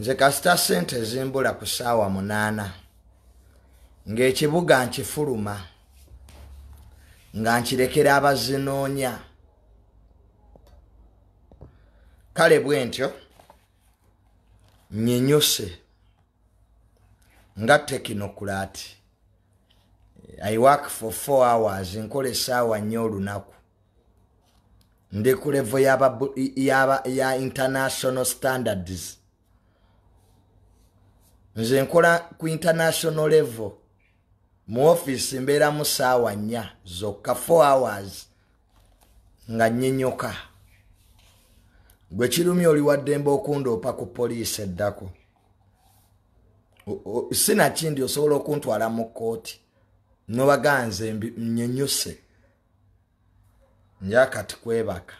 nze kasita sente ezimbula ku ssaawa munaana ng'ekibuga nkifuluma nga nkirekera abazinoonya kale bwe ntyo nnyinyuse nga tekinokulaati i work for fo hours nkola essaawa nnyo olunaku ndi ku levo ya international standards nze nkola ku international level mu offisi mbeeramu saawa nnya zokka fo hours nga nyinyuka gwe kirumi oli waddembe okundoopa ku poliisi eddako sinakindi osobola okuntwala mu kkooti nobaganze nyinyuse njakati kwebaka